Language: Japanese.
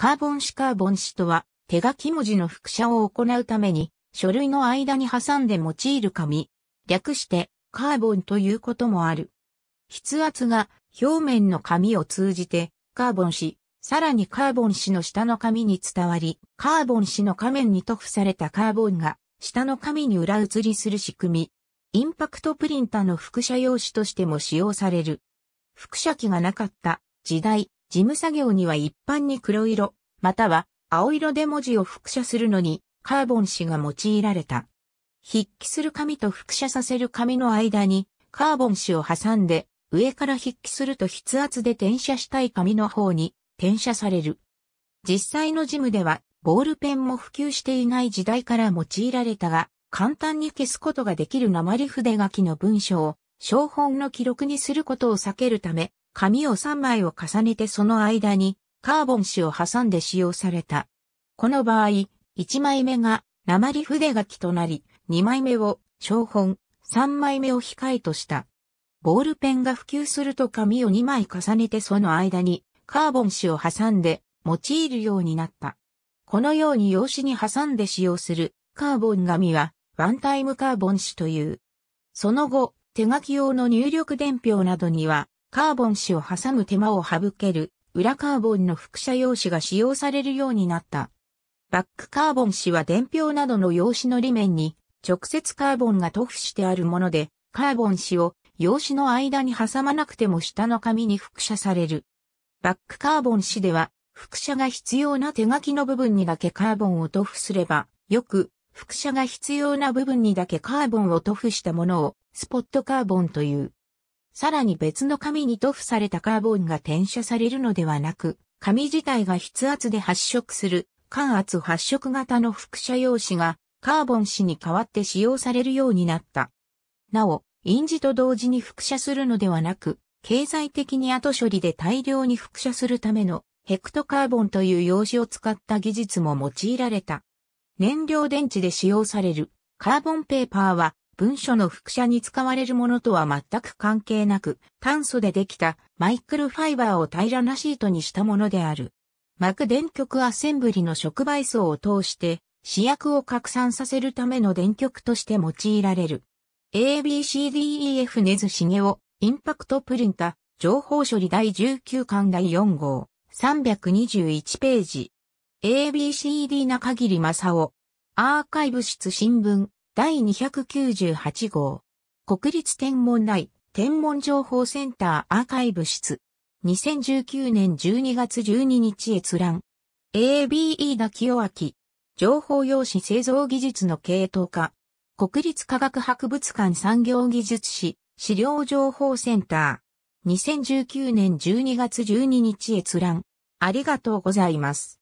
カーボン紙カーボン紙とは、手書き文字の複写を行うために、書類の間に挟んで用いる紙。略して、カーボンということもある。筆圧が表面の紙を通じて、カーボン紙、さらにカーボン紙の下の紙に伝わり、カーボン紙の仮面に塗布されたカーボンが、下の紙に裏移りする仕組み。インパクトプリンタの複写用紙としても使用される。複写機がなかった時代、事務作業には一般に黒色、または青色で文字を複写するのにカーボン紙が用いられた。筆記する紙と複写させる紙の間にカーボン紙を挟んで上から筆記すると筆圧で転写したい紙の方に転写される。実際の事務ではボールペンも普及していない時代から用いられたが、簡単に消すことができる鉛筆書きの文章を、小本の記録にすることを避けるため、紙を3枚を重ねてその間にカーボン紙を挟んで使用された。この場合、1枚目が鉛筆書きとなり、2枚目を小本、3枚目を控えとした。ボールペンが普及すると紙を2枚重ねてその間にカーボン紙を挟んで用いるようになった。このように用紙に挟んで使用するカーボン紙はワンタイムカーボン紙という。その後、手書き用の入力伝票などにはカーボン紙を挟む手間を省ける、裏カーボンの副写用紙が使用されるようになった。バックカーボン紙は伝票などの用紙の裏面に直接カーボンが塗布してあるもので、カーボン紙を用紙の間に挟まなくても下の紙に複写される。バックカーボン紙では、複写が必要な手書きの部分にだけカーボンを塗布すれば、よく、複写が必要な部分にだけカーボンを塗布したものを、スポットカーボンという。さらに別の紙に塗布されたカーボンが転写されるのではなく、紙自体が筆圧で発色する、間圧発色型の副写用紙がカーボン紙に代わって使用されるようになった。なお、印字と同時に複写するのではなく、経済的に後処理で大量に複写するためのヘクトカーボンという用紙を使った技術も用いられた。燃料電池で使用されるカーボンペーパーは文書の複写に使われるものとは全く関係なく、炭素でできたマイクロファイバーを平らなシートにしたものである。膜電極アセンブリの触媒層を通して、試薬を拡散させるための電極として用いられる。ABCDEF ネズシゲオ、インパクトプリンタ、情報処理第19巻第4号、321ページ。ABCD 中切正夫、アーカイブ室新聞、第298号。国立天文台天文情報センターアーカイブ室。2019年12月12日閲覧。ABE 田清明。情報用紙製造技術の系統化。国立科学博物館産業技術史資料情報センター。2019年12月12日閲覧。ありがとうございます。